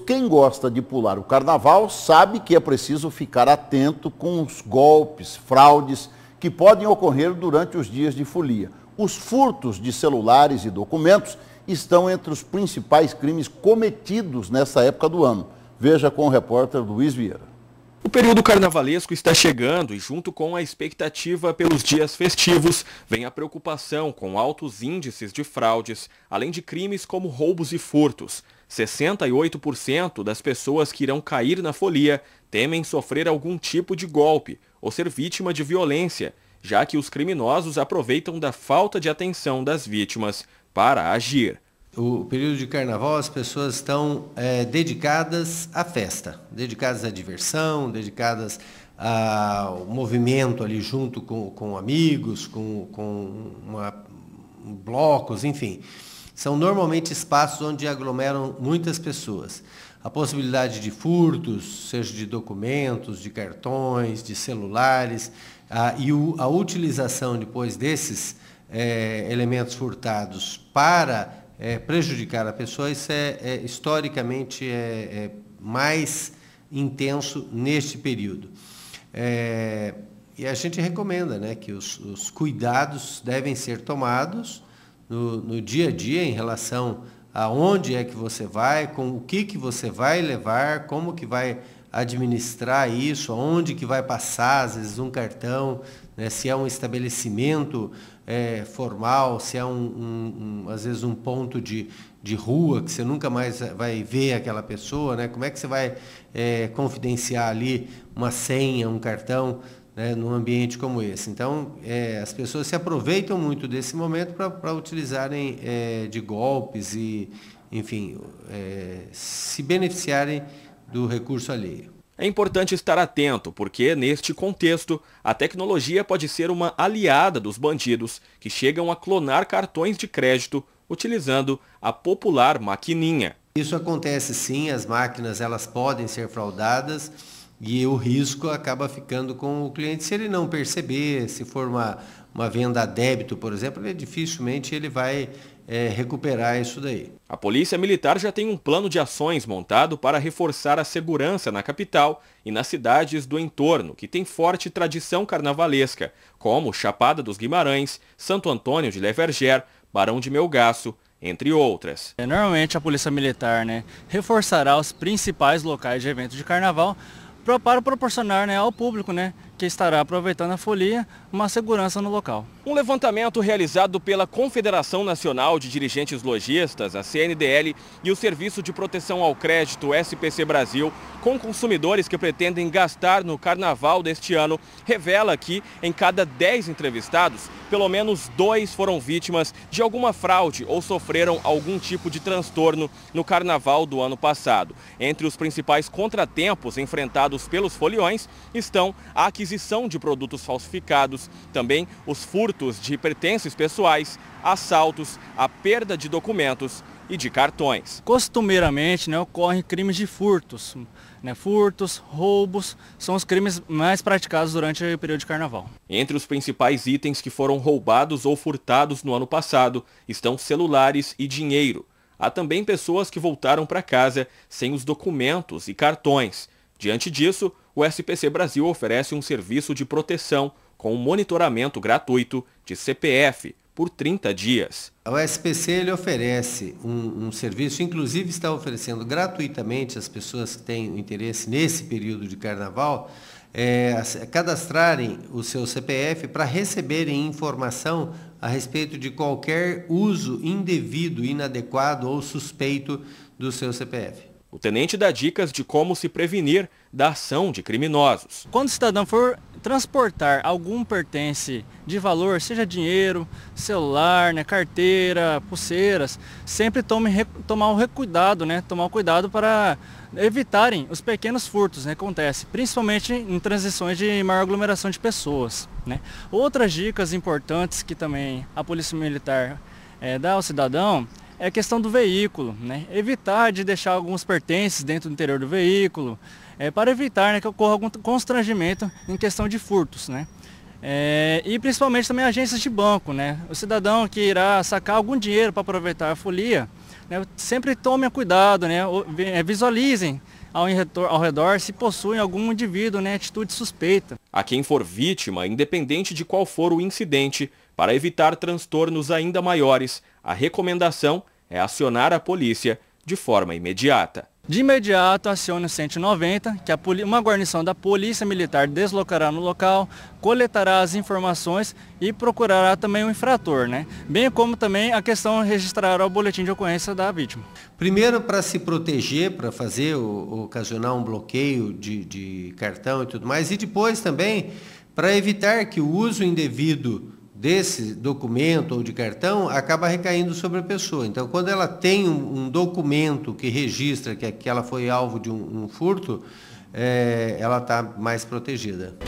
quem gosta de pular o carnaval sabe que é preciso ficar atento com os golpes, fraudes que podem ocorrer durante os dias de folia. Os furtos de celulares e documentos estão entre os principais crimes cometidos nessa época do ano. Veja com o repórter Luiz Vieira. O período carnavalesco está chegando e, junto com a expectativa pelos dias festivos, vem a preocupação com altos índices de fraudes, além de crimes como roubos e furtos. 68% das pessoas que irão cair na folia temem sofrer algum tipo de golpe ou ser vítima de violência, já que os criminosos aproveitam da falta de atenção das vítimas para agir. O período de carnaval, as pessoas estão é, dedicadas à festa, dedicadas à diversão, dedicadas ao movimento ali junto com, com amigos, com, com uma, blocos, enfim. São normalmente espaços onde aglomeram muitas pessoas. A possibilidade de furtos, seja de documentos, de cartões, de celulares, a, e o, a utilização depois desses é, elementos furtados para é, prejudicar a pessoa, isso é, é historicamente é, é mais intenso neste período. É, e a gente recomenda né, que os, os cuidados devem ser tomados no, no dia a dia em relação aonde é que você vai, com o que, que você vai levar, como que vai administrar isso, aonde que vai passar, às vezes, um cartão, né, se é um estabelecimento é, formal, se é um, um, um, às vezes um ponto de, de rua que você nunca mais vai ver aquela pessoa, né? como é que você vai é, confidenciar ali uma senha, um cartão? né, num ambiente como esse. Então, é, as pessoas se aproveitam muito desse momento para utilizarem é, de golpes e, enfim, é, se beneficiarem do recurso alheio. É importante estar atento, porque neste contexto, a tecnologia pode ser uma aliada dos bandidos que chegam a clonar cartões de crédito utilizando a popular maquininha. Isso acontece sim, as máquinas elas podem ser fraudadas e o risco acaba ficando com o cliente. Se ele não perceber, se for uma, uma venda a débito, por exemplo, ele, dificilmente ele vai é, recuperar isso daí. A Polícia Militar já tem um plano de ações montado para reforçar a segurança na capital e nas cidades do entorno, que tem forte tradição carnavalesca, como Chapada dos Guimarães, Santo Antônio de Leverger, Barão de Melgaço, entre outras. É, normalmente a Polícia Militar né, reforçará os principais locais de eventos de carnaval para proporcionar né, ao público, né? que estará aproveitando a folia, uma segurança no local. Um levantamento realizado pela Confederação Nacional de Dirigentes Logistas, a CNDL, e o Serviço de Proteção ao Crédito, SPC Brasil, com consumidores que pretendem gastar no carnaval deste ano, revela que, em cada 10 entrevistados, pelo menos dois foram vítimas de alguma fraude ou sofreram algum tipo de transtorno no carnaval do ano passado. Entre os principais contratempos enfrentados pelos foliões estão a aquisição aquisição de produtos falsificados, também os furtos de pertences pessoais, assaltos, a perda de documentos e de cartões. Costumeiramente né, ocorrem crimes de furtos. Né, furtos, roubos, são os crimes mais praticados durante o período de carnaval. Entre os principais itens que foram roubados ou furtados no ano passado estão celulares e dinheiro. Há também pessoas que voltaram para casa sem os documentos e cartões. Diante disso, o SPC Brasil oferece um serviço de proteção com monitoramento gratuito de CPF por 30 dias. O SPC ele oferece um, um, serviço, inclusive está oferecendo gratuitamente às pessoas que têm interesse nesse período de carnaval, é, é cadastrarem o seu CPF para receberem informação a respeito de qualquer uso indevido, inadequado ou suspeito do seu CPF. O tenente dá dicas de como se prevenir da ação de criminosos. Quando o cidadão for transportar algum pertence de valor, seja dinheiro, celular, né, carteira, pulseiras, sempre tome, tomar o cuidado, né, tomar o cuidado para evitarem os pequenos furtos né, que né, acontece, principalmente em transições de maior aglomeração de pessoas. Né. Outras dicas importantes que também a Polícia Militar é, dá ao cidadão é a questão do veículo, né? Evitar de deixar alguns pertences dentro do interior do veículo, é, para evitar né, que ocorra algum constrangimento em questão de furtos, né? É, e principalmente também agências de banco, né? O cidadão que irá sacar algum dinheiro para aproveitar a folia, né, sempre tome cuidado, né? É, visualizem ao redor, ao redor, se possuem algum indivíduo, né, atitude suspeita. A quem for vítima, independente de qual for o incidente, para evitar transtornos ainda maiores, a recomendação é acionar a polícia de forma imediata. De imediato, acione o 190, que uma guarnição da Polícia Militar deslocará no local, coletará as informações e procurará também o infrator, né? Bem como também a questão registrará o boletim de ocorrência da vítima. Primeiro, para se proteger, para fazer, o, ocasionar um bloqueio de, de cartão e tudo mais, e depois também para evitar que o uso indevido desse documento ou de cartão acaba recaindo sobre a pessoa. Então, quando ela tem um, um documento que registra que, que ela foi alvo de um, um furto, é, ela está mais protegida.